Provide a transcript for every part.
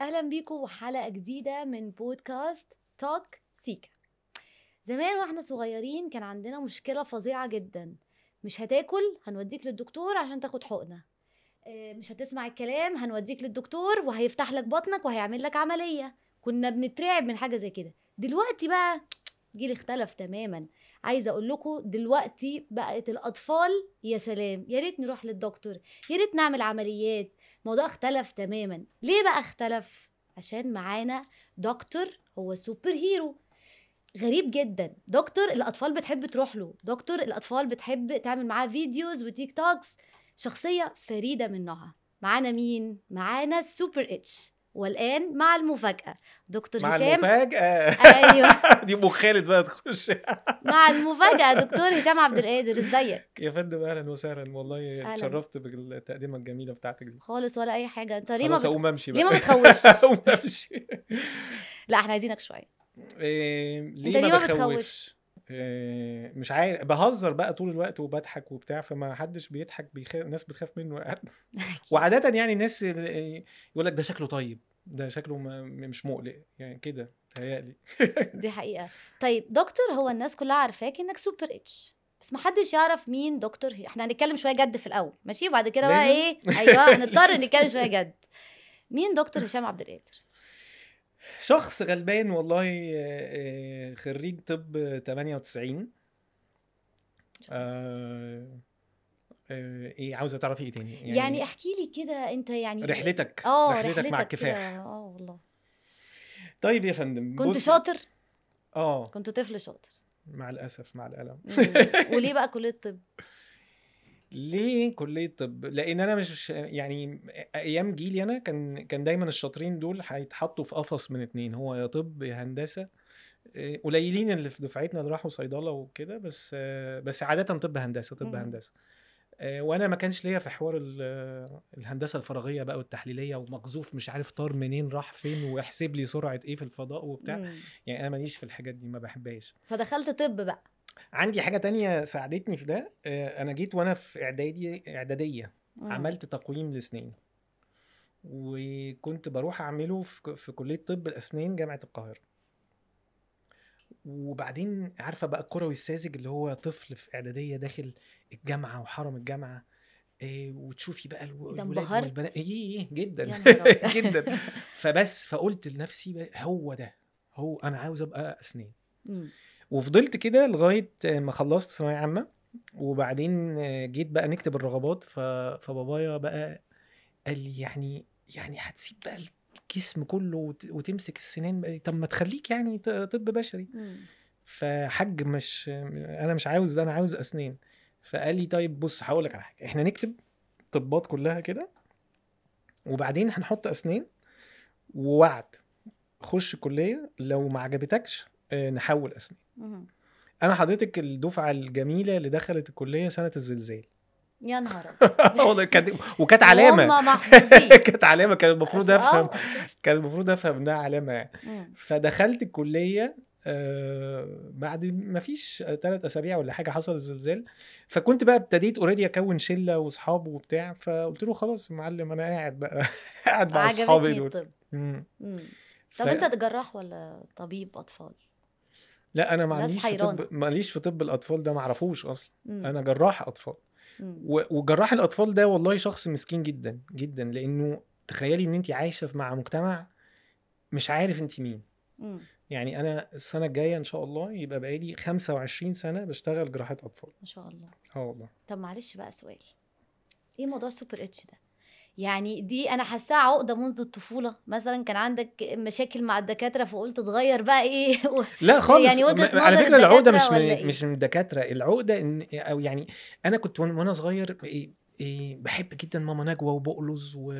اهلا بيكم وحلقه جديده من بودكاست توك سيكا زمان واحنا صغيرين كان عندنا مشكله فظيعه جدا مش هتاكل هنوديك للدكتور عشان تاخد حقنه آه، مش هتسمع الكلام هنوديك للدكتور وهيفتح لك بطنك وهيعمل لك عمليه كنا بنترعب من حاجه زي كده دلوقتي بقى جيل اختلف تماما عايزه اقول لكم دلوقتي بقت الاطفال يا سلام يا ريت نروح للدكتور يا ريت نعمل عمليات الموضوع اختلف تماما ليه بقى اختلف عشان معانا دكتور هو سوبر هيرو غريب جدا دكتور الاطفال بتحب تروح له دكتور الاطفال بتحب تعمل معاه فيديوز وتيك توكس شخصيه فريده من نوعها معانا مين معانا سوبر اتش والان مع المفاجاه دكتور مع هشام المفاجاه ايوه دي ابو خالد بقى تخش مع المفاجاه دكتور هشام عبد القادر ازيك يا فندم اهلا وسهلا والله اتشرفت بالتقديمه الجميله بتاعتك دي خالص ولا اي حاجه انت ليه ما بت... اقوم امشي ليه ما بتخوفش اقوم امشي لا احنا عايزينك شويه إيه ليه, ما, ما بتخوفش آه، مش عارف بهزر بقى طول الوقت وبضحك وبتاع فما حدش بيضحك بيخ... الناس بتخاف منه وعاده يعني الناس يقول لك ده شكله طيب ده شكله مش مقلق يعني كده تهيألي دي حقيقه طيب دكتور هو الناس كلها عارفاك انك سوبر اتش بس ما حدش يعرف مين دكتور احنا هنتكلم شويه جد في الاول ماشي وبعد كده بقى ايه ايوه هنضطر نتكلم شويه جد مين دكتور هشام عبد القادر شخص غلبان والله آه، آه، خريج طب 98 آه،, آه ايه عاوزه تعرفي ايه تاني يعني, يعني احكي لي كده انت يعني رحلتك اه رحلتك, رحلتك مع الكفاح اه والله طيب يا فندم كنت شاطر اه كنت طفل شاطر مع الاسف مع الالم وليه بقى كليه الطب ليه كليه طب لان انا مش يعني ايام جيلي انا كان كان دايما الشاطرين دول هيتحطوا في قفص من اتنين هو يا طب يا هندسه آه، قليلين اللي في دفعتنا اللي راحوا صيدله وكده بس بس عاده طب هندسه طب إمم. هندسه آه، وانا ما كانش ليا في حوار الهندسه الفراغيه بقى والتحليليه ومقذوف مش عارف طار منين راح فين واحسب لي سرعه ايه في الفضاء وبتاع إمم. يعني انا ماليش في الحاجات دي ما بحبهاش فدخلت طب بقى عندي حاجه تانية ساعدتني في ده آه، انا جيت وانا في اعدادي اعداديه مم. عملت تقويم لسنين وكنت بروح اعمله في, كليه طب الاسنان جامعه القاهره وبعدين عارفه بقى الكروي الساذج اللي هو طفل في اعداديه داخل الجامعه وحرم الجامعه إيه وتشوفي بقى إيه الولاد والبنات ايه ايه, إيه، جدا جدا فبس فقلت لنفسي هو ده هو انا عاوز ابقى اسنان إمم. وفضلت كده لغايه ما خلصت ثانويه عامه وبعدين جيت بقى نكتب الرغبات فبابايا بقى قال لي يعني يعني هتسيب بقى الجسم كله وتمسك السنان طب ما تخليك يعني طب بشري فحج مش انا مش عاوز ده انا عاوز اسنان فقال لي طيب بص هقول لك على حاجه احنا نكتب طبات كلها كده وبعدين هنحط اسنان ووعد خش كليه لو ما عجبتكش آه، نحول اسنان انا حضرتك الدفعه الجميله اللي دخلت الكليه سنه الزلزال يا نهار ابيض وكانت علامه كانت علامه كان المفروض افهم آه، كان المفروض افهم انها علامه يعني فدخلت الكليه آه، بعد ما فيش ثلاث اسابيع ولا حاجه حصل الزلزال فكنت بقى ابتديت اوريدي اكون شله واصحاب وبتاع فقلت له خلاص يا معلم انا قاعد بقى قاعد مع اصحابي دول طب انت جراح ولا طبيب اطفال؟ لا انا ما عنديش في طب ماليش في طب الاطفال ده ما اعرفوش اصلا انا جراح اطفال و... وجراح الاطفال ده والله شخص مسكين جدا جدا لانه تخيلي ان انت عايشه مع مجتمع مش عارف انت مين مم. يعني انا السنه الجايه ان شاء الله يبقى بقالي 25 سنه بشتغل جراحات اطفال ما شاء الله اه والله طب معلش بقى سؤال ايه موضوع سوبر اتش ده يعني دي انا حاساها عقده منذ الطفوله مثلا كان عندك مشاكل مع الدكاتره فقلت تغير بقى ايه و... لا خالص يعني وجهه على فكره العقده مش من إيه؟ مش من الدكاتره العقده ان او يعني انا كنت وانا صغير إيه إيه بحب جدا ماما نجوى وبقلز و...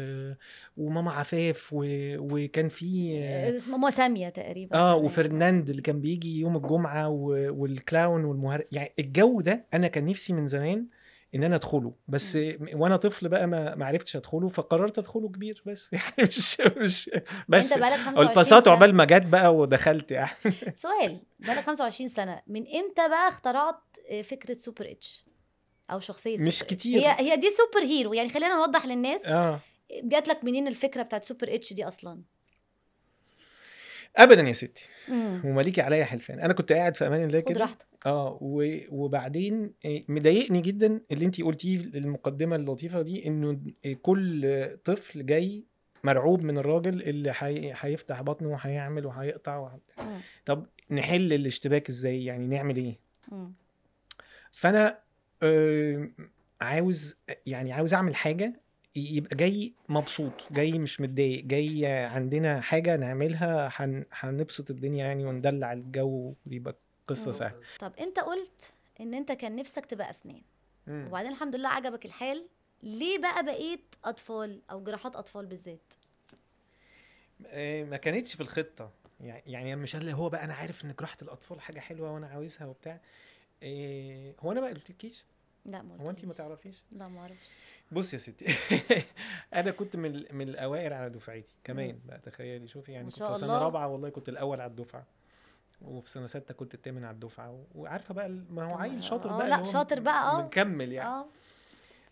وماما عفاف و... وكان في آه، ماما ساميه تقريبا اه إيه؟ وفرناند اللي كان بيجي يوم الجمعه و... والكلاون والمهر يعني الجو ده انا كان نفسي من زمان ان انا ادخله بس وانا طفل بقى ما ما عرفتش ادخله فقررت ادخله كبير بس يعني مش مش يعني بس الباسات عقبال ما جت بقى ودخلت يعني سؤال لك 25 سنه من امتى بقى اخترعت آه، فكره سوبر اتش او شخصيه سوبر مش كتير هي هي دي سوبر هيرو يعني خلينا نوضح للناس اه جات لك منين الفكره بتاعت سوبر اتش دي اصلا ابدا يا ستي ومالكي عليا حلفان انا كنت قاعد في امان الله كده راحتك اه وبعدين آه، مضايقني جدا اللي انت قلتيه المقدمه اللطيفه دي انه كل طفل جاي مرعوب من الراجل اللي هيفتح بطنه وهيعمل وهيقطع وهبتاع. طب نحل الاشتباك ازاي يعني نعمل ايه مم. فانا آه عاوز يعني عاوز اعمل حاجه يبقى جاي مبسوط جاي مش متضايق جاي عندنا حاجه نعملها هن... هنبسط الدنيا يعني وندلع الجو ويبقى قصه سهله طب انت قلت ان انت كان نفسك تبقى اسنان مم. وبعدين الحمد لله عجبك الحال ليه بقى بقيت اطفال او جراحات اطفال بالذات آه، ما كانتش في الخطه يعني مش اللي هو بقى انا عارف ان جراحه الاطفال حاجه حلوه وانا عاوزها وبتاع إيه هو انا بقى قلت لكيش لا ما هو انت ما تعرفيش لا ما اعرفش بص يا ستي انا كنت من من الاوائل على دفعتي كمان بقى تخيلي شوفي يعني كنت في سنه رابعه والله كنت الاول على الدفعه وفي سنه سته كنت الثامن على الدفعه وعارفه بقى ما هو عيل شاطر آه، بقى لا شاطر بقى اه مكمل يعني آه.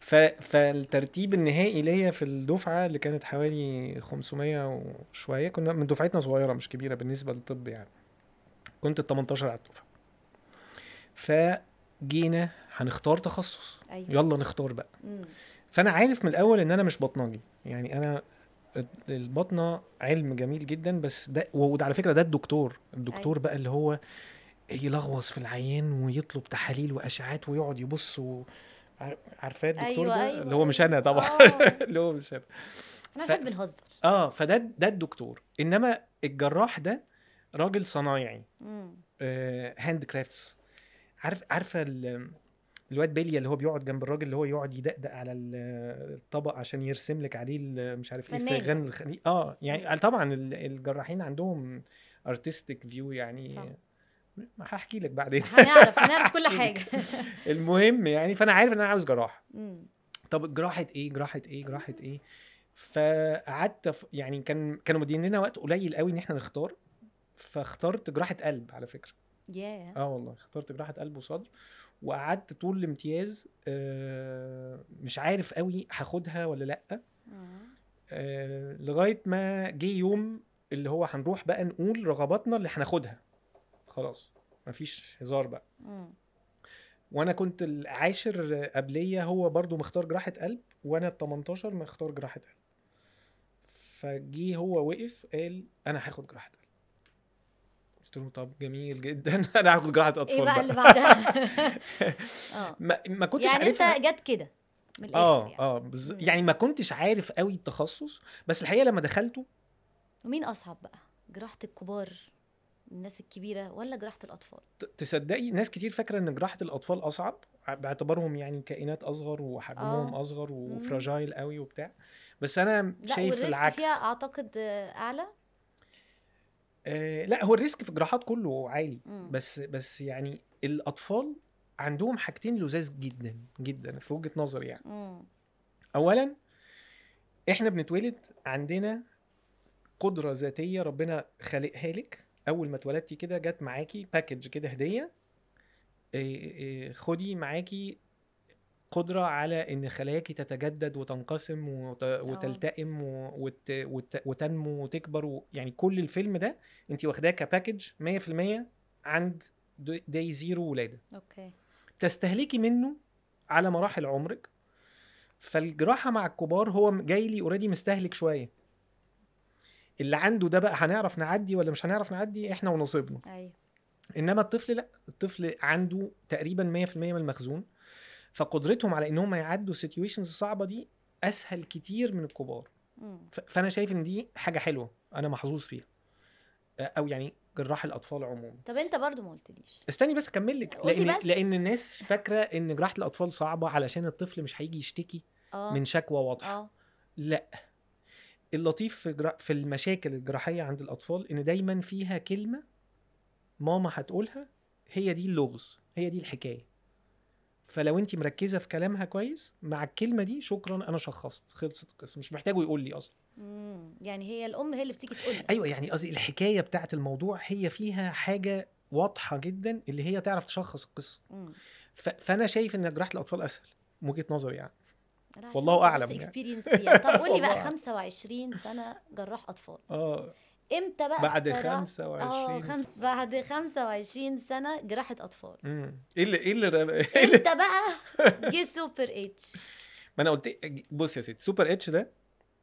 ف... فالترتيب النهائي ليا في الدفعه اللي كانت حوالي 500 وشويه كنا من دفعتنا صغيره مش كبيره بالنسبه للطب يعني كنت ال 18 على الدفعه فجينا هنختار تخصص أيوة. يلا نختار بقى مم. فانا عارف من الاول ان انا مش بطنجي يعني انا البطنه علم جميل جدا بس ده وده على فكره ده الدكتور الدكتور أيوة. بقى اللي هو يلغوص في العيان ويطلب تحاليل واشعات ويقعد يبص و... عارفاه الدكتور أيوة ده أيوة. اللي هو مش انا طبعا آه. اللي هو مش انا احنا ف... بنهزر اه فده ده الدكتور انما الجراح ده راجل صنايعي هاند آه، كرافتس عارف عارفه الواد بيليا اللي هو بيقعد جنب الراجل اللي هو يقعد يدقدق على الطبق عشان يرسم لك عليه مش عارف ايه فيغان اه يعني طبعا الجراحين عندهم ارتستيك فيو يعني ما هحكي لك بعدين هنعرف هنعرف كل حاجه المهم يعني فانا عارف ان انا عاوز جراح طب جراحه ايه جراحه ايه جراحه ايه فقعدت يعني كان كانوا مدين لنا وقت قليل قوي ان احنا نختار فاخترت جراحه قلب على فكره yeah. اه والله اخترت جراحه قلب وصدر وقعدت طول الامتياز آه، مش عارف قوي هاخدها ولا لا آه، لغايه ما جه يوم اللي هو هنروح بقى نقول رغباتنا اللي هناخدها خلاص مفيش هزار بقى وانا كنت العاشر قبليه هو برضو مختار جراحه قلب وانا ال 18 مختار جراحه قلب فجي هو وقف قال انا هاخد جراحه قلب قلت لهم طب جميل جدا انا هاخد جراحه إيه اطفال ايه بقى اللي بعدها اه ما, ما كنتش يعني انت جت كده اه يعني. اه بز... يعني ما كنتش عارف قوي التخصص بس الحقيقه لما دخلته ومين اصعب بقى جراحه الكبار الناس الكبيره ولا جراحه الاطفال تصدقي ناس كتير فاكره ان جراحه الاطفال اصعب باعتبارهم يعني كائنات اصغر وحجمهم آه. اصغر وفراجايل قوي وبتاع بس انا لا شايف العكس فيها اعتقد اعلى آه، لا هو الريسك في الجراحات كله عالي مم. بس بس يعني الاطفال عندهم حاجتين لذاذ جدا جدا في وجهه نظري يعني مم. اولا احنا بنتولد عندنا قدره ذاتيه ربنا خالقها لك اول ما اتولدتي كده جت معاكي باكج كده هديه آه، آه، خدي معاكي قدرة على إن خلاياكي تتجدد وتنقسم وت... آه. وتلتئم وت... وت... وتنمو وتكبر و... يعني كل الفيلم ده أنت واخداه كباكج 100% عند داي زيرو ولادة أوكي تستهلكي منه على مراحل عمرك فالجراحة مع الكبار هو جاي لي اوريدي مستهلك شوية اللي عنده ده بقى هنعرف نعدي ولا مش هنعرف نعدي احنا ونصيبنا ايوه انما الطفل لا الطفل عنده تقريبا 100% من المخزون فقدرتهم على انهم يعدوا السيتويشنز الصعبه دي اسهل كتير من الكبار فانا شايف ان دي حاجه حلوه انا محظوظ فيها او يعني جراح الاطفال عموما طب انت برضو ما قلتليش استني بس اكمل لك لان بس. لان الناس فاكره ان جراحه الاطفال صعبه علشان الطفل مش هيجي يشتكي أوه. من شكوى واضحه آه. لا اللطيف في جرا... في المشاكل الجراحيه عند الاطفال ان دايما فيها كلمه ماما هتقولها هي دي اللغز هي دي الحكايه فلو انت مركزه في كلامها كويس مع الكلمه دي شكرا انا شخصت خلصت القصه مش محتاجه يقول لي اصلا يعني هي الام هي اللي بتيجي تقول ايوه يعني قصدي الحكايه بتاعه الموضوع هي فيها حاجه واضحه جدا اللي هي تعرف تشخص القصه فانا شايف ان جراحه الاطفال اسهل من وجهه نظري يعني, يعني. والله اعلم يعني. اكسبيرينس يعني. طب قول لي بقى 25 سنه جراح اطفال اه امتى بقى بعد 25 اه بعد 25 سنه جراحه اطفال امم ايه اللي ايه اللي إيه امتى بقى جه سوبر اتش ما انا قلت إيه، بص يا ستي سوبر اتش ده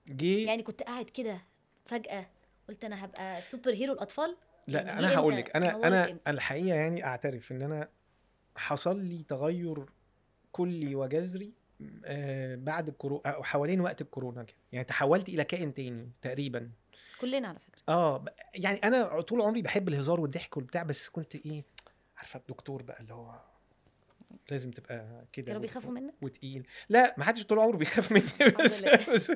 جه يعني كنت قاعد كده فجاه قلت انا هبقى سوبر هيرو الاطفال لا يعني انا هقول لك انا انا الحقيقه يعني اعترف ان انا حصل لي تغير كلي وجذري آه، بعد الكورونا حوالين وقت الكورونا كده يعني تحولت الى كائن تاني تقريبا كلنا على فكره اه يعني انا طول عمري بحب الهزار والضحك والبتاع بس كنت ايه عارفه الدكتور بقى اللي هو لازم تبقى كده كانوا بيخافوا منك؟ وتقيل لا ما حدش طول عمره بيخاف مني بس بس,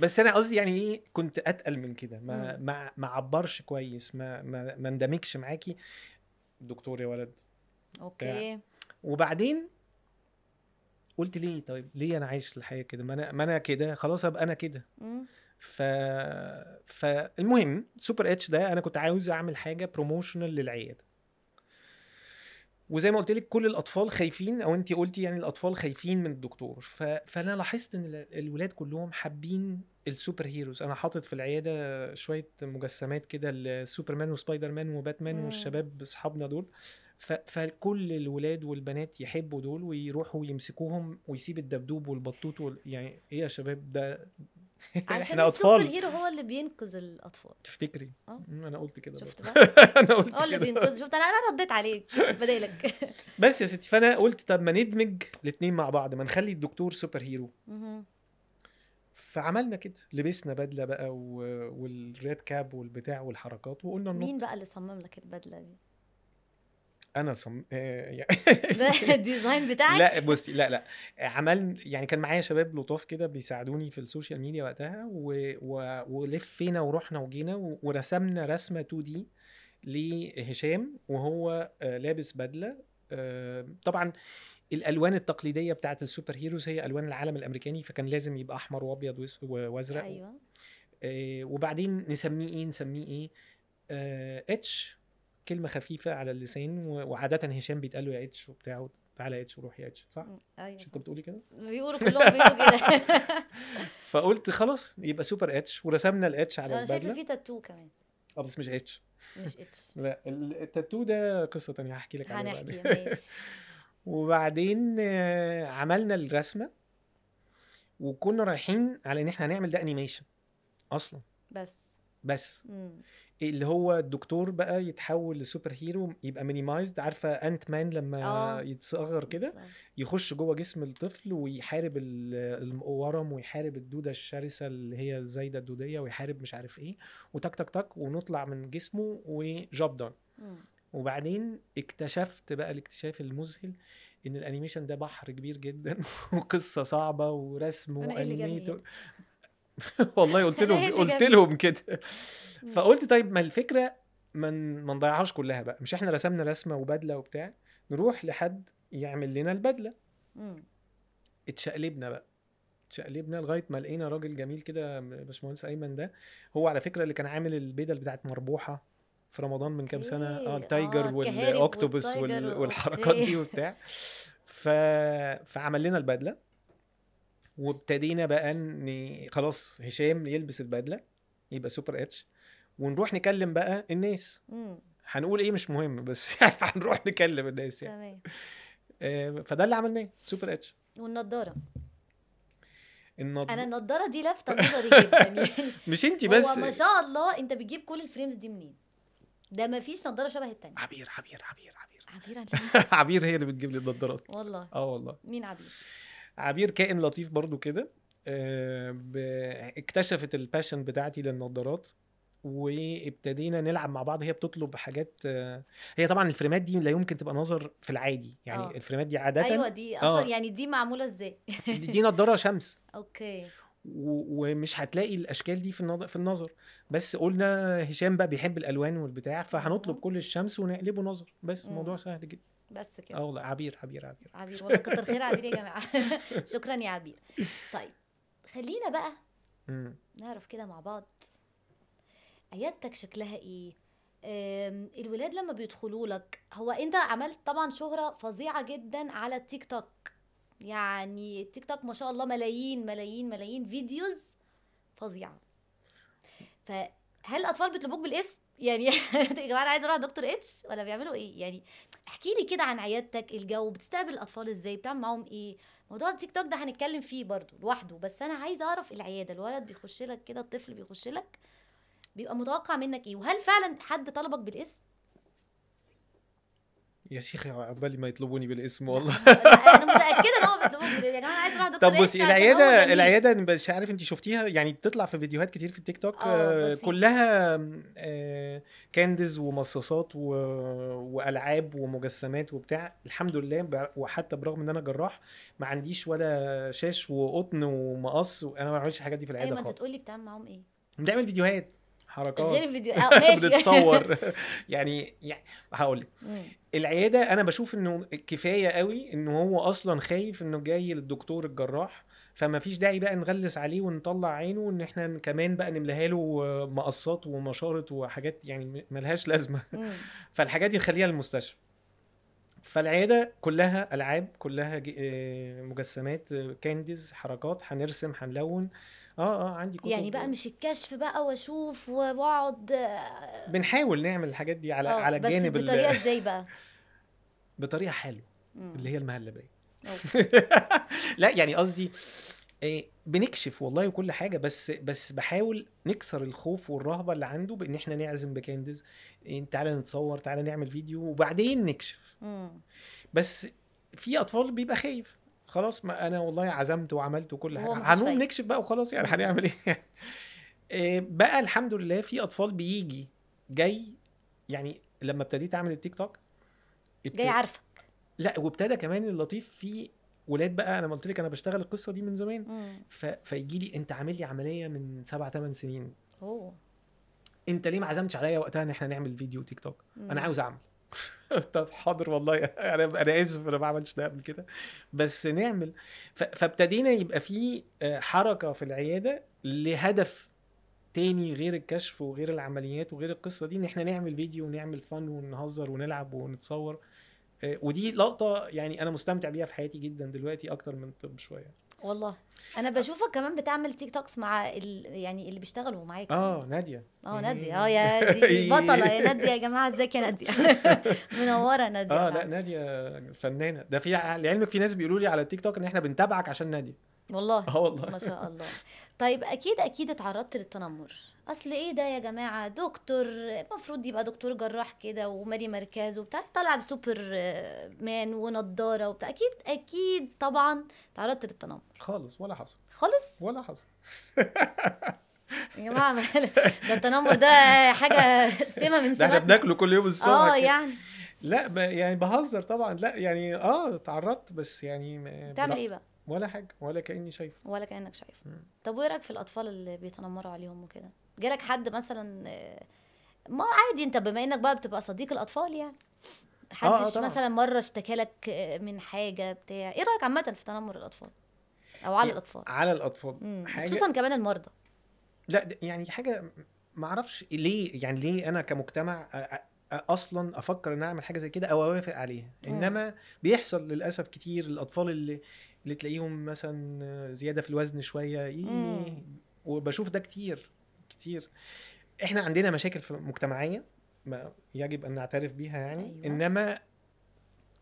بس انا قصدي يعني ايه كنت اتقل من كده ما ما ما عبرش كويس ما ما, ما اندمجش معاكي دكتور يا ولد اوكي وبعدين قلت ليه طيب ليه انا عايش الحياه كده ما انا ما انا كده خلاص ابقى انا كده ف... فالمهم سوبر اتش ده انا كنت عاوز اعمل حاجه بروموشنال للعياده وزي ما قلت لك كل الاطفال خايفين او انت قلتي يعني الاطفال خايفين من الدكتور ف... فانا لاحظت ان الولاد كلهم حابين السوبر هيروز انا حاطط في العياده شويه مجسمات كده لسوبرمان وسبايدر مان وباتمان مم. والشباب اصحابنا دول ف... فكل الولاد والبنات يحبوا دول ويروحوا يمسكوهم ويسيب الدبدوب والبطوط وال... يعني ايه يا شباب ده عشان اطفال السوبر هيرو هو اللي بينقذ الاطفال تفتكري اه انا قلت كده شفت بقى انا قلت هو اللي بينقذ شفت انا انا رديت عليك بدالك بس يا ستي فانا قلت طب ما ندمج الاثنين مع بعض ما نخلي الدكتور سوبر هيرو فعملنا كده لبسنا بدله بقى والريد كاب والبتاع والحركات وقلنا النط. مين بقى اللي صمم لك البدله دي انا صم... آه، يعني الديزاين بتاعك لا بصي لا لا عمل يعني كان معايا شباب لطاف كده بيساعدوني في السوشيال ميديا وقتها و... و... ولفينا ورحنا وجينا و... ورسمنا رسمه 2 دي لهشام وهو آه، لابس بدله آه، طبعا الالوان التقليديه بتاعت السوبر هيروز هي الوان العالم الامريكاني فكان لازم يبقى احمر وابيض وازرق ايوه وبعدين نسميه ايه نسميه ايه اتش كلمه خفيفه على اللسان وعاده هشام بيتقال له يا اتش وبتاع تعالى اتش وروح يا اتش صح؟ ايوه كنت بتقولي كده؟ بيقولوا كلهم بيقولوا كده فقلت خلاص يبقى سوبر اتش ورسمنا الاتش على البدله انا شايفه في تاتو كمان اه بس مش اتش مش اتش لا التاتو ده قصه تانية هحكي لك عنها هنحكي ماشي وبعدين آه، عملنا الرسمه وكنا رايحين على ان احنا هنعمل ده انيميشن اصلا بس بس مم. اللي هو الدكتور بقى يتحول لسوبر هيرو يبقى مينيمايزد عارفه انت مان لما آه. يتصغر كده يخش جوه جسم الطفل ويحارب الورم ويحارب الدوده الشرسه اللي هي الزايده الدوديه ويحارب مش عارف ايه وتك تك تك ونطلع من جسمه وجوب دان وبعدين اكتشفت بقى الاكتشاف المذهل ان الانيميشن ده بحر كبير جدا وقصه صعبه ورسم إيه وانيميتور والله قلت لهم قلت لهم كده فقلت طيب ما الفكره ما ما نضيعهاش كلها بقى مش احنا رسمنا رسمه وبدله وبتاع نروح لحد يعمل لنا البدله اتشقلبنا بقى اتشقلبنا لغايه ما لقينا راجل جميل كده باشمهندس ايمن ده هو على فكره اللي كان عامل البدل بتاعت مربوحه في رمضان من كام سنه إيه. آه،, اه التايجر آه والاوكتوبس والحركات دي إيه. وبتاع ف... فعمل لنا البدله وابتدينا بقى ان خلاص هشام يلبس البدله يبقى سوبر اتش ونروح نكلم بقى الناس هنقول ايه مش مهم بس يعني هنروح نكلم الناس يعني تمام آه، فده اللي عملناه سوبر اتش والنضاره النضارة انا النضاره دي لافته نظري جدا يعني مش انت بس هو ما شاء الله انت بتجيب كل الفريمز دي منين ده ما فيش نضاره شبه الثانيه عبير عبير عبير عبير عبير عبير هي اللي بتجيب لي النضارات والله اه والله مين عبير عبير كائن لطيف برضو كده آه، اكتشفت الباشن بتاعتي للنظارات وابتدينا نلعب مع بعض هي بتطلب حاجات آه، هي طبعا الفريمات دي لا يمكن تبقى نظر في العادي يعني أوه. الفريمات دي عاده ايوه دي آه. اصلا أوه. يعني دي معموله ازاي دي نظاره شمس اوكي ومش هتلاقي الاشكال دي في النظر في النظر بس قلنا هشام بقى بيحب الالوان والبتاع فهنطلب كل الشمس ونقلبه نظر بس الموضوع سهل جدا بس كده اه والله عبير عبير عبير عبير والله كتر خير عبير يا جماعه شكرا يا عبير طيب خلينا بقى نعرف كده مع بعض عيادتك شكلها ايه الولاد لما بيدخلوا لك هو انت عملت طبعا شهره فظيعه جدا على التيك توك يعني التيك توك ما شاء الله ملايين ملايين ملايين فيديوز فظيعه فهل الاطفال بيطلبوك بالاسم يعني يا جماعه انا عايزه اروح دكتور اتش ولا بيعملوا ايه يعني احكي لي كده عن عيادتك الجو بتستقبل الاطفال ازاي بتعمل معاهم ايه موضوع التيك توك ده هنتكلم فيه برضو لوحده بس انا عايزه اعرف العياده الولد بيخش لك كده الطفل بيخش لك بيبقى متوقع منك ايه وهل فعلا حد طلبك بالاسم يا شيخ عبالي ما يطلبوني بالاسم والله انا متاكده ان هم بيطلبوني يا يعني جماعه انا عايز اروح دكتور طب بصي العياده العياده مش عارف انت شفتيها يعني بتطلع في فيديوهات كتير في التيك توك آه, آه، كلها آه، كاندز ومصاصات والعاب ومجسمات وبتاع الحمد لله وحتى برغم ان انا جراح ما عنديش ولا شاش وقطن ومقص وانا ما بعملش الحاجات دي في العياده خالص ايوه ما انت تقولي بتعمل معاهم ايه؟ بنعمل فيديوهات حركات غير فيديو اه ماشي بتتصور يعني،, يعني هقول لك العياده انا بشوف انه كفايه قوي ان هو اصلا خايف انه جاي للدكتور الجراح فما فيش داعي بقى نغلس عليه ونطلع عينه وان احنا كمان بقى نملاها له مقصات ومشارط وحاجات يعني ملهاش لازمه فالحاجات دي نخليها للمستشفى فالعياده كلها العاب كلها آه، مجسمات آه، كانديز حركات هنرسم هنلون اه اه عندي كتب يعني بقى مش الكشف بقى واشوف واقعد بنحاول نعمل الحاجات دي على آه، على الجانب بس بطريقه ازاي بقى بطريقه حلوه اللي هي المهلبيه لا يعني قصدي آه، بنكشف والله وكل حاجة بس بس بحاول نكسر الخوف والرهبة اللي عنده بإن إحنا نعزم باكندز آه، تعالى نتصور تعالى نعمل فيديو وبعدين نكشف مم. بس في أطفال بيبقى خايف خلاص ما انا والله عزمت وعملت وكل حاجه هنقوم نكشف بقى وخلاص يعني هنعمل ايه يعني آه، بقى الحمد لله في اطفال بيجي جاي يعني لما ابتديت اعمل التيك توك ابتدي... جاي عارفك لا وابتدى كمان اللطيف في ولاد بقى انا قلت لك انا بشتغل القصه دي من زمان ف... فيجي لي انت عامل لي عمليه من سبع ثمان سنين اوه انت ليه ما عزمتش عليا وقتها ان احنا نعمل فيديو تيك توك مم. انا عاوز اعمل طب حاضر والله انا يعني انا اسف انا ما عملتش ده قبل كده بس نعمل فابتدينا يبقى في آه، حركه في العياده لهدف تاني غير الكشف وغير العمليات وغير القصه دي ان احنا نعمل فيديو ونعمل فن ونهزر ونلعب ونتصور آه، ودي لقطه يعني انا مستمتع بيها في حياتي جدا دلوقتي اكتر من الطب شويه والله انا بشوفك كمان بتعمل تيك توكس مع ال... يعني اللي بيشتغلوا معاك اه ناديه اه ناديه اه يا دي بطله يا ناديه يا جماعه ازيك يا ناديه منوره ناديه اه لا ناديه فنانه ده في لعلمك في ناس بيقولوا لي على التيك توك ان احنا بنتابعك عشان ناديه والله اه والله ما شاء الله طيب اكيد اكيد اتعرضت للتنمر اصل ايه ده يا جماعه دكتور المفروض يبقى دكتور جراح كده ومالي مركز وبتاع طالع بسوبر مان ونضاره وبتاع اكيد اكيد طبعا تعرضت للتنمر خالص ولا حصل خالص ولا حصل يا جماعه ده التنمر ده حاجه سمه من سماتنا احنا بناكله كل يوم الصبح اه يعني لا ب... يعني بهزر طبعا لا يعني اه اتعرضت بس يعني ما... تعمل ايه بقى؟ ولا حاجه ولا كاني شايفه ولا كانك شايفه طب وايه رايك في الاطفال اللي بيتنمروا عليهم وكده؟ جالك حد مثلا ما عادي انت بما انك بقى بتبقى صديق الاطفال يعني آه، حدش آه, مثلا مره اشتكى لك من حاجه بتاع ايه رايك عامه في تنمر الاطفال او على إيه، الاطفال على الاطفال حاجة... خصوصا كمان المرضى لا يعني حاجه ما اعرفش ليه يعني ليه انا كمجتمع اصلا افكر ان اعمل حاجه زي كده او اوافق عليها انما بيحصل للاسف كتير الاطفال اللي اللي تلاقيهم مثلا زياده في الوزن شويه إيه وبشوف ده كتير كتير احنا عندنا مشاكل في مجتمعيه ما يجب ان نعترف بيها يعني أيوة. انما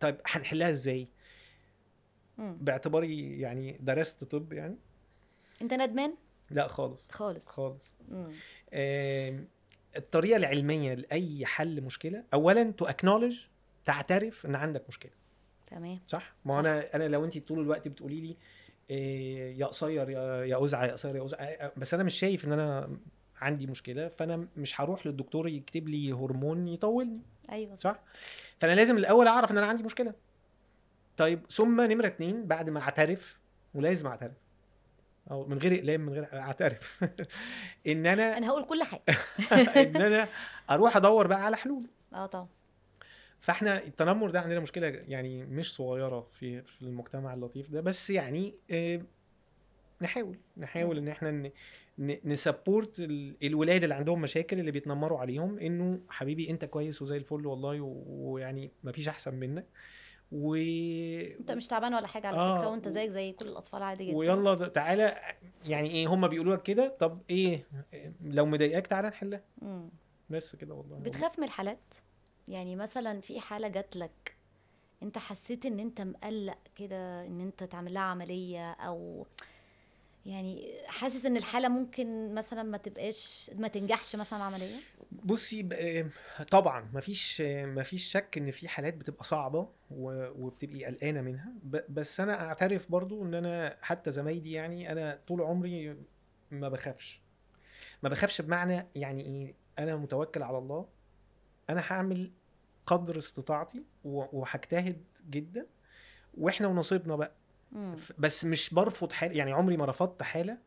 طيب هنحلها ازاي باعتباري يعني درست طب يعني انت ندمان لا خالص خالص خالص آه الطريقه العلميه لاي حل مشكله اولا تو اكنولج تعترف ان عندك مشكله تمام صح ما انا انا لو انت طول الوقت بتقولي لي إيه يا قصير يا يا اوزع يا قصير يا اوزع آه، آه، بس انا مش شايف ان انا عندي مشكله فانا مش هروح للدكتور يكتب لي هرمون يطولني ايوه صح فانا لازم الاول اعرف ان انا عندي مشكله طيب ثم نمره اتنين بعد ما اعترف ولازم اعترف او من غير اقلام من غير اعترف ان انا انا هقول كل حاجه ان انا اروح ادور بقى على حلول اه طبعا فاحنا التنمر ده عندنا مشكله يعني مش صغيره في في المجتمع اللطيف ده بس يعني آه، نحاول نحاول ان احنا نسبورت الولاد اللي عندهم مشاكل اللي بيتنمروا عليهم انه حبيبي انت كويس وزي الفل والله ويعني مفيش احسن منك و انت مش تعبان ولا حاجه على آه فكره وانت زيك زي كل الاطفال عادي جدا ويلا تعالى يعني ايه هم بيقولوا لك كده طب ايه لو مضايقاك تعالى نحلها بس كده والله بتخاف من الحالات يعني مثلا في حاله جات لك انت حسيت ان انت مقلق كده ان انت تعمل لها عمليه او يعني حاسس ان الحاله ممكن مثلا ما تبقاش ما تنجحش مثلا عمليا بصي طبعا ما فيش ما فيش شك ان في حالات بتبقى صعبه وبتبقي قلقانه منها بس انا اعترف برضو ان انا حتى زمايلي يعني انا طول عمري ما بخافش ما بخافش بمعنى يعني ايه انا متوكل على الله انا هعمل قدر استطاعتي وهجتهد جدا واحنا ونصيبنا بقى بس مش برفض حاله يعني عمري ما رفضت حاله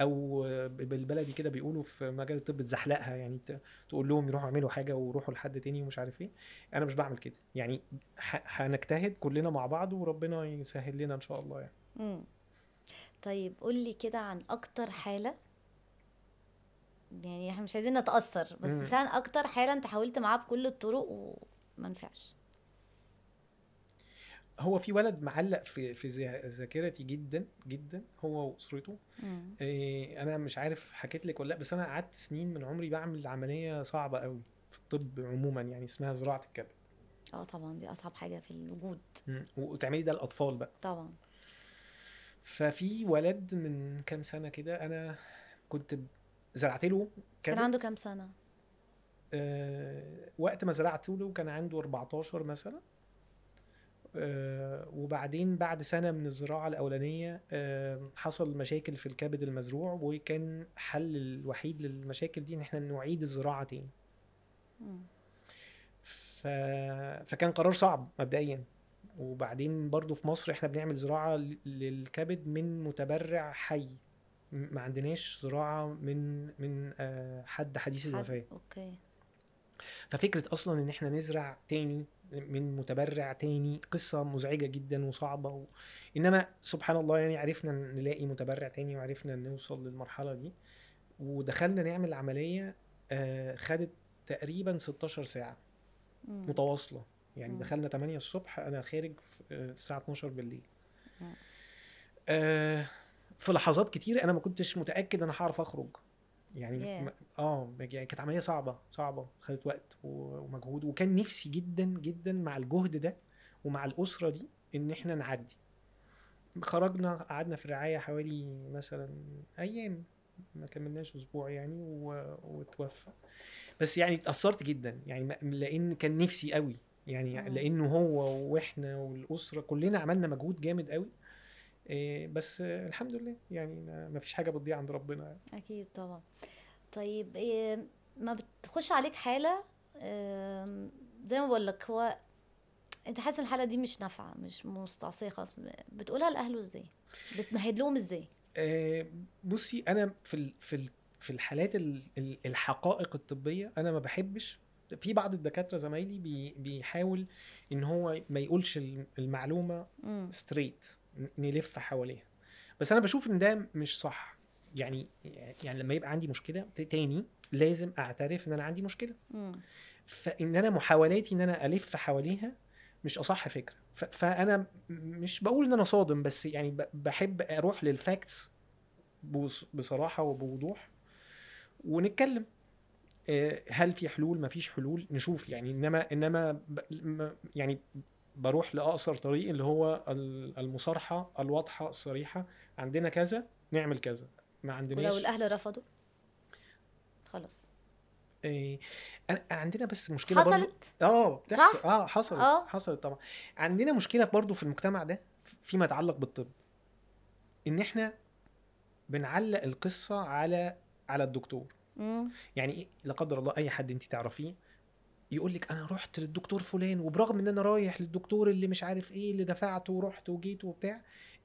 او بالبلدي كده بيقولوا في مجال الطب بتزحلقها يعني تقول لهم يروحوا اعملوا حاجه وروحوا لحد تاني ومش عارف ايه انا مش بعمل كده يعني هنجتهد كلنا مع بعض وربنا يسهل لنا ان شاء الله يعني مم. طيب قول لي كده عن اكتر حاله يعني احنا مش عايزين نتاثر بس فعلا اكتر حاله انت حاولت معاها بكل الطرق وما نفعش هو في ولد معلق في في ذاكرتي جدا جدا هو واسرته إيه انا مش عارف حكيت لك ولا لا بس انا قعدت سنين من عمري بعمل عمليه صعبه قوي في الطب عموما يعني اسمها زراعه الكبد اه طبعا دي اصعب حاجه في الوجود وتعملي ده الاطفال بقى طبعا ففي ولد من كام سنه كده انا كنت زرعت له كان عنده كام سنه؟ أه وقت ما زرعت له كان عنده 14 مثلا آه، وبعدين بعد سنه من الزراعه الاولانيه آه، حصل مشاكل في الكبد المزروع وكان حل الوحيد للمشاكل دي ان احنا نعيد الزراعه تاني ف... فكان قرار صعب مبدئيا وبعدين برضو في مصر احنا بنعمل زراعه للكبد من متبرع حي ما عندناش زراعه من من آه، حد حديث الوفاه اوكي ففكره اصلا ان احنا نزرع تاني من متبرع تاني قصة مزعجة جدا وصعبة و... إنما سبحان الله يعني عرفنا نلاقي متبرع تاني وعرفنا نوصل للمرحلة دي ودخلنا نعمل عملية آه، خدت تقريبا 16 ساعة متواصلة يعني دخلنا 8 الصبح أنا خارج آه، الساعة 12 بالليل آه، في لحظات كتير أنا ما كنتش متأكد أنا هعرف أخرج يعني yeah. اه يعني كانت عمليه صعبه صعبه خدت وقت ومجهود وكان نفسي جدا جدا مع الجهد ده ومع الاسره دي ان احنا نعدي خرجنا قعدنا في الرعايه حوالي مثلا ايام ما كملناش اسبوع يعني و... وتوفى بس يعني اتاثرت جدا يعني لان كان نفسي قوي يعني آه. لانه هو واحنا والاسره كلنا عملنا مجهود جامد قوي إيه، بس الحمد لله يعني ما فيش حاجه بتضيع عند ربنا يعني. اكيد طبعا طيب إيه، ما بتخش عليك حاله زي ما بقول لك هو انت حاسس الحاله دي مش نافعه مش مستعصيه خالص بتقولها لاهله ازاي بتمهد لهم ازاي آه بصي انا في ال في ال في الحالات الحقائق الطبيه انا ما بحبش في بعض الدكاتره زمايلي بي بيحاول ان هو ما يقولش المعلومه ستريت نلف حواليها بس انا بشوف ان ده مش صح يعني يعني لما يبقى عندي مشكله تاني لازم اعترف ان انا عندي مشكله فان انا محاولاتي ان انا الف حواليها مش اصح فكره فانا مش بقول ان انا صادم بس يعني بحب اروح للفاكتس بصراحه وبوضوح ونتكلم آه، هل في حلول ما فيش حلول نشوف يعني انما انما يعني بروح لاقصر طريق اللي هو المصارحه الواضحه الصريحه عندنا كذا نعمل كذا ما عندناش ولو الاهل رفضوا خلاص ايه عندنا بس مشكله حصلت اه بتحصل اه حصلت أوه. حصلت طبعا عندنا مشكله برضو في المجتمع ده فيما يتعلق بالطب ان احنا بنعلق القصه على على الدكتور مم. يعني إيه؟ لا قدر الله اي حد انت تعرفيه يقول لك انا رحت للدكتور فلان وبرغم ان انا رايح للدكتور اللي مش عارف ايه اللي دفعت ورحت وجيت وبتاع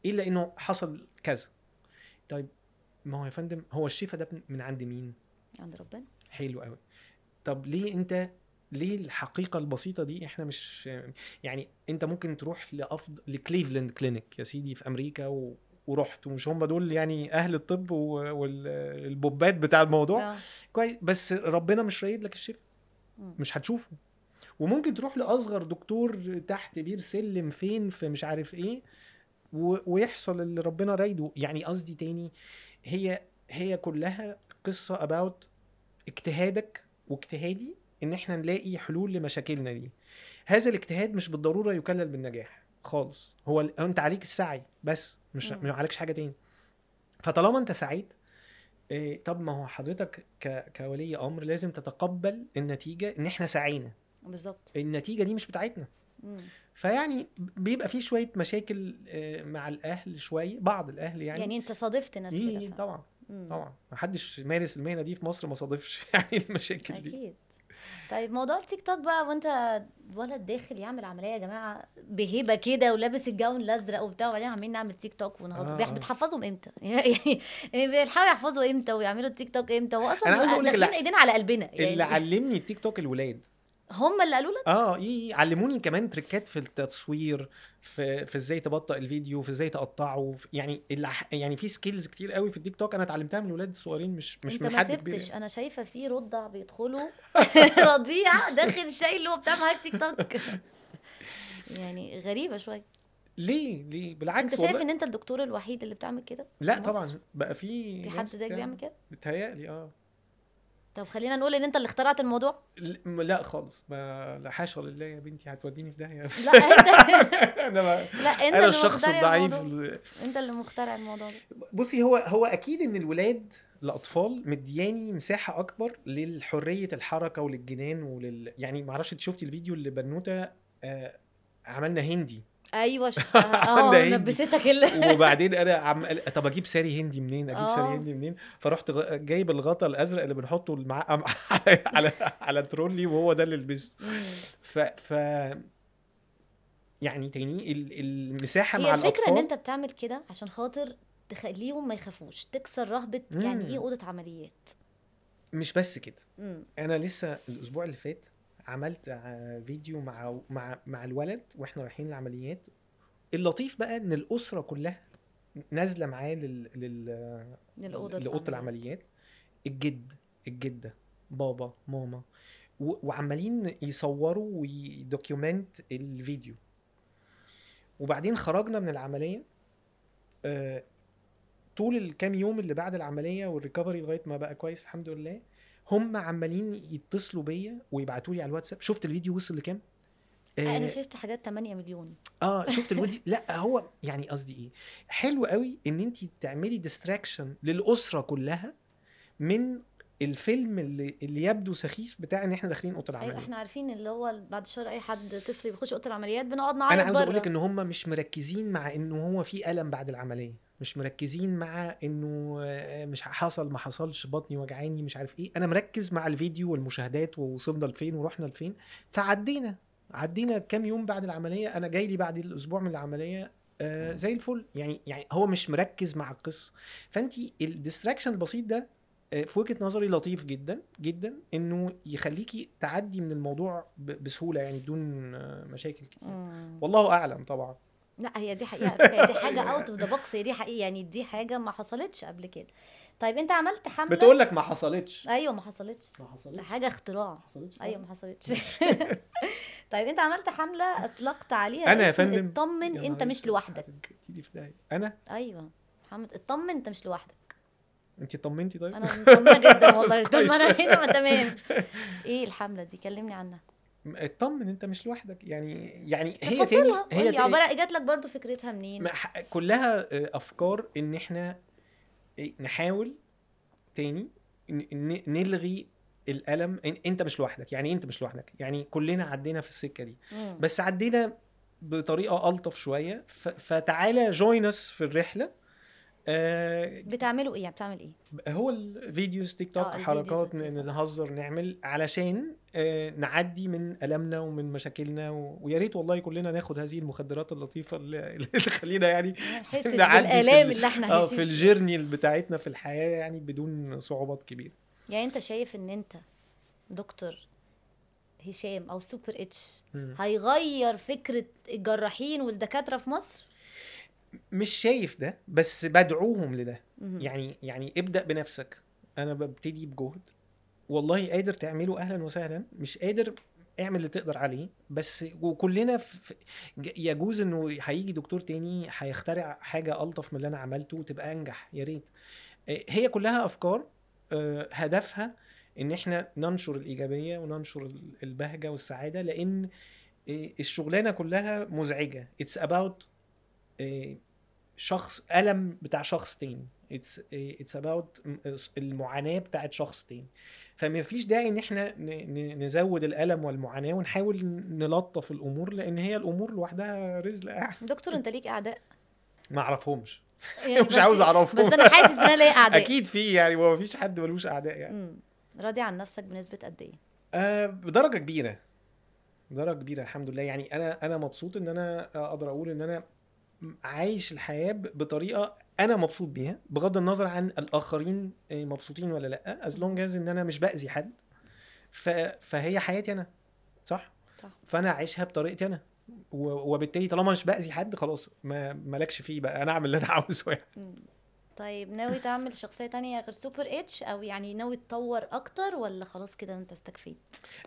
الا انه حصل كذا طيب ما هو يا فندم هو الشفاء ده من عند مين عند ربنا حلو قوي طب ليه انت ليه الحقيقه البسيطه دي احنا مش يعني انت ممكن تروح لافضل لكليفلاند كلينيك يا سيدي في امريكا و... ورحت ومش هم دول يعني اهل الطب والبوبات بتاع الموضوع آه. كويس بس ربنا مش رايد لك الشفاء مش هتشوفه وممكن تروح لاصغر دكتور تحت بير سلم فين في مش عارف ايه ويحصل اللي ربنا رايده يعني قصدي تاني هي هي كلها قصه اباوت اجتهادك واجتهادي ان احنا نلاقي حلول لمشاكلنا دي هذا الاجتهاد مش بالضروره يكلل بالنجاح خالص هو انت عليك السعي بس مش ما عليكش حاجه تاني فطالما انت سعيت إيه طب ما هو حضرتك ك... كولي امر لازم تتقبل النتيجه ان احنا سعينا بالظبط النتيجه دي مش بتاعتنا فيعني بيبقى في شويه مشاكل آه، مع الاهل شويه بعض الاهل يعني يعني انت صادفت ناس كده إيه، طبعا مم. طبعا ما حدش مارس المهنه دي في مصر ما صادفش يعني المشاكل أكيد. دي اكيد طيب موضوع التيك توك بقى وانت ولد داخل يعمل عمليه يا جماعه بهيبه كده ولابس الجون الازرق وبتاع وبعدين عمالين نعمل تيك توك ونغصب آه،, آه. بتحفظهم امتى؟ يعني بيحاولوا يحفظوا امتى ويعملوا التيك توك امتى هو اصلا انا اقول لك ايدينا على قلبنا يعني. اللي علمني التيك توك الولاد هم اللي قالوا لك اه اي إيه، علموني كمان تريكات في التصوير في في ازاي تبطئ الفيديو في ازاي تقطعه في يعني اللي يعني في سكيلز كتير قوي في التيك توك انا اتعلمتها من الولاد الصغيرين مش مش من حد كبير انت يعني. ما انا شايفه في رضع بيدخلوا رضيع داخل شايل هو بتاع معاك تيك توك يعني غريبه شويه ليه ليه بالعكس انت شايف ان انت الدكتور الوحيد اللي بتعمل كده لا طبعا بقى في في حد زيك بيعمل كده بتهيألي اه طب خلينا نقول ان انت اللي اخترعت الموضوع لا خالص ما لا حاشا لله يا بنتي هتوديني في داهيه لا انت انا ما... لا انت انا الشخص الضعيف انت اللي مخترع الموضوع ده بصي هو هو اكيد ان الولاد الاطفال مدياني مساحه اكبر للحريه الحركه وللجنان ولل يعني معرفش انت شفتي الفيديو اللي بنوته آه، عملنا هندي ايوه شفتها اه لبستك آه، ال... وبعدين انا عم طب اجيب ساري هندي منين اجيب ساري آه. هندي منين فرحت جايب الغطا الازرق اللي بنحطه المع... على على على ترولي وهو ده اللي لبسه ف ف يعني تاني المساحه مع الاطفال هي الفكره ان انت بتعمل كده عشان خاطر تخليهم ما يخافوش تكسر رهبه يعني ايه اوضه عمليات مش بس كده انا لسه الاسبوع اللي فات عملت فيديو مع مع مع الولد واحنا رايحين العمليات اللطيف بقى ان الاسره كلها نازله معاه لل لل للاوضه لاوضه العمليات الجد الجده بابا ماما وعمالين يصوروا ويدوكيومنت الفيديو وبعدين خرجنا من العمليه آه، طول الكام يوم اللي بعد العمليه والريكفري لغايه ما بقى كويس الحمد لله هم عمالين يتصلوا بيا ويبعتوا لي على الواتساب شفت الفيديو وصل لكام؟ آه انا شفت حاجات 8 مليون اه شفت الفيديو لا هو يعني قصدي ايه حلو قوي ان انت تعملي ديستراكشن للاسره كلها من الفيلم اللي, اللي يبدو سخيف بتاع ان احنا داخلين اوضه أيوة، العمليات احنا عارفين اللي هو بعد شهر اي حد طفل بيخش اوضه العمليات بنقعد نعيط انا عاوز اقول لك ان هم مش مركزين مع انه هو في الم بعد العمليه مش مركزين مع انه آه، مش حصل ما حصلش بطني وجعاني مش عارف ايه انا مركز مع الفيديو والمشاهدات ووصلنا لفين ورحنا لفين فعدينا عدينا كام يوم بعد العمليه انا جاي لي بعد الاسبوع من العمليه آه زي الفل يعني يعني هو مش مركز مع القصه فانت الديستراكشن البسيط ده آه، في وجهه نظري لطيف جدا جدا انه يخليكي تعدي من الموضوع بسهوله يعني بدون آه، مشاكل كتير والله اعلم طبعا لا هي دي حقيقه دي حاجه اوت اوف ذا بوكس دي حقيقه يعني دي حاجه ما حصلتش قبل كده طيب انت عملت حمله بتقول لك ما حصلتش ايوه ما حصلتش ما حصلتش حاجه اختراع ما حصلتش ايوه ما آه. حصلتش طيب انت عملت حمله اطلقت عليها انا يا فندم اطمن انت مش لوحدك تيجي في داهيه انا ايوه محمد اطمن انت مش لوحدك انت طمنتي طيب انا مطمنه جدا والله طول طيب، ما انا طيب. هنا تمام ايه الحمله دي كلمني عنها اطمن انت مش لوحدك يعني يعني هي تاني هي تاني عباره جات لك برضو فكرتها منين كلها آه، افكار ان احنا إيه، نحاول تاني نلغي الالم انت مش لوحدك يعني إيه انت مش لوحدك يعني كلنا عدينا في السكه دي مم. بس عدينا بطريقه الطف شويه فتعالى جوين اس في الرحله آه بتعملوا ايه يعني بتعمل ايه هو الفيديوز تيك توك حركات نهزر نعمل علشان آه، نعدي من ألمنا ومن مشاكلنا و... ويا ريت والله كلنا ناخد هذه المخدرات اللطيفة اللي تخلينا يعني نعدي بالآلام اللي احنا اه في الجيرني بتاعتنا في الحياة يعني بدون صعوبات كبيرة يعني انت شايف ان انت دكتور هشام او سوبر اتش هيغير فكرة الجراحين والدكاترة في مصر؟ مش شايف ده بس بدعوهم لده يعني يعني ابدأ بنفسك انا ببتدي بجهد والله قادر تعمله اهلا وسهلا مش قادر اعمل اللي تقدر عليه بس وكلنا في يجوز انه هيجي دكتور تاني هيخترع حاجه الطف من اللي انا عملته وتبقى انجح يا ريت آه، هي كلها افكار آه، هدفها ان احنا ننشر الايجابيه وننشر البهجه والسعاده لان آه، الشغلانه كلها مزعجه اتس اباوت شخص الم بتاع شخص تاني اتس اتس اباوت المعاناه بتاعت شخص تاني فما فيش داعي ان احنا نزود الالم والمعاناه ونحاول نلطف الامور لان هي الامور لوحدها رزق يعني دكتور انت ليك اعداء ما اعرفهمش يعني مش عاوز اعرفهم بس انا حاسس ان انا ليا اعداء اكيد في يعني ما فيش حد ملوش اعداء يعني مم. راضي عن نفسك بنسبه قد ايه آه بدرجه كبيره بدرجه كبيره الحمد لله يعني انا انا مبسوط ان انا اقدر اقول ان انا عايش الحياه بطريقه انا مبسوط بيها بغض النظر عن الاخرين آه، مبسوطين ولا لا از لونج از ان انا مش باذي حد ف... فهي حياتي انا صح؟ صح فانا عايشها بطريقتي انا وبالتالي طالما مش باذي حد خلاص ما مالكش فيه بقى انا اعمل اللي انا عاوزه يعني طيب ناوي تعمل شخصيه تانية غير سوبر اتش او يعني ناوي تطور اكتر ولا خلاص كده انت استكفيت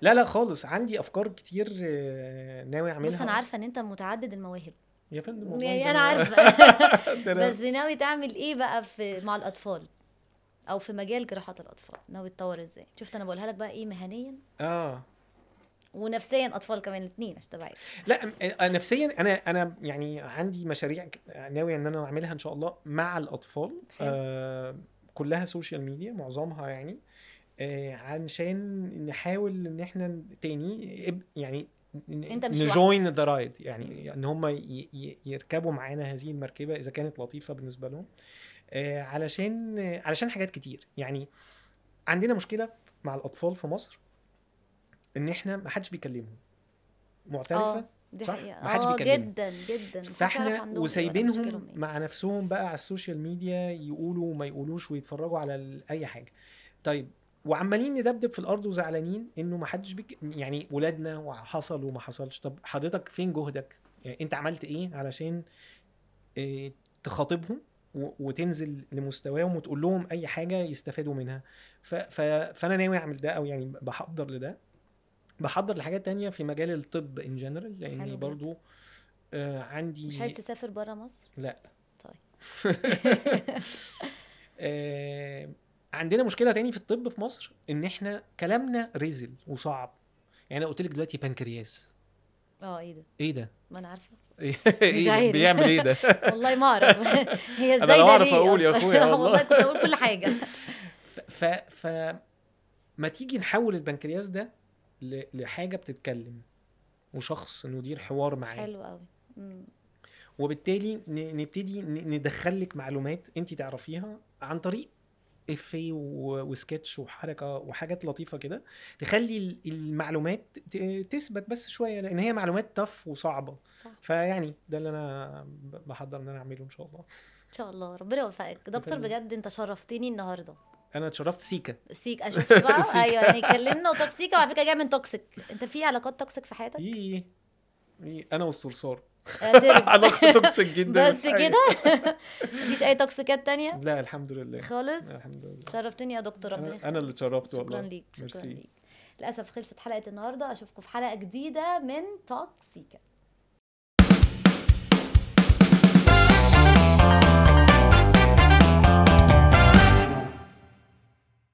لا لا خالص عندي افكار كتير آه، ناوي اعملها بص انا عارفه ان انت متعدد المواهب يا فندم يعني انا عارفه بس ناوي تعمل ايه بقى في مع الاطفال او في مجال جراحات الاطفال ناوي تطور ازاي شفت انا بقولها لك بقى ايه مهنيا اه ونفسيا اطفال كمان الاثنين عشان تبعي لا نفسيا انا انا يعني عندي مشاريع ناوي ان انا اعملها ان شاء الله مع الاطفال حلو. آه كلها سوشيال ميديا معظمها يعني آه علشان نحاول ان احنا تاني يعني انت مش نجوين ذا رايد يعني ان هم يركبوا معانا هذه المركبه اذا كانت لطيفه بالنسبه لهم آه، علشان علشان حاجات كتير يعني عندنا مشكله مع الاطفال في مصر ان احنا ما حدش بيكلمهم معترفه أوه. دي صح؟ ما حدش آه، بيكلمهم جدا جدا فاحنا وسايبينهم إيه. مع نفسهم بقى على السوشيال ميديا يقولوا وما يقولوش ويتفرجوا على اي حاجه طيب وعمالين ندبدب في الارض وزعلانين انه ما حدش بك يعني ولادنا وحصل وما حصلش طب حضرتك فين جهدك يعني انت عملت ايه علشان إيه تخاطبهم وتنزل لمستواهم وتقول لهم اي حاجه يستفادوا منها ف... ف... فانا ناوي اعمل ده او يعني بحضر لده بحضر لحاجات تانية في مجال الطب ان جنرال لاني برضو آه عندي مش عايز تسافر بره مصر لا طيب آه عندنا مشكله تاني في الطب في مصر ان احنا كلامنا رزل وصعب يعني انا قلت لك دلوقتي بنكرياس اه ايه ده ايه ده ما انا عارفه ايه بيعمل ايه ده والله ما اعرف هي ازاي انا اعرف اقول يا اخويا والله والله كنت اقول كل حاجه ف ف ما تيجي نحول البنكرياس ده لحاجه بتتكلم وشخص ندير حوار معاه حلو قوي وبالتالي نبتدي ندخلك معلومات انت تعرفيها عن طريق افيه وسكتش وحركه وحاجات لطيفه كده تخلي المعلومات تثبت بس شويه لان هي معلومات تف وصعبه صح. فيعني ده اللي انا بحضر ان انا اعمله ان شاء الله ان شاء الله ربنا يوفقك دكتور بجد انت شرفتني النهارده انا اتشرفت سيكا سيكا شفت بقى ايوه يعني اتكلمنا وتوكسيكا وعلى فكره جايه من توكسيك انت في علاقات توكسيك في حياتك؟ ايه يعني انا والصرصار علاقه توكسيك جدا بس كده مفيش اي توكسيكات تانية لا الحمد لله خالص الحمد لله شرفتني يا دكتور ربنا انا اللي اتشرفت والله شكرا ليك شكرا ليك للاسف خلصت حلقه النهارده اشوفكم في حلقه جديده من توكسيكات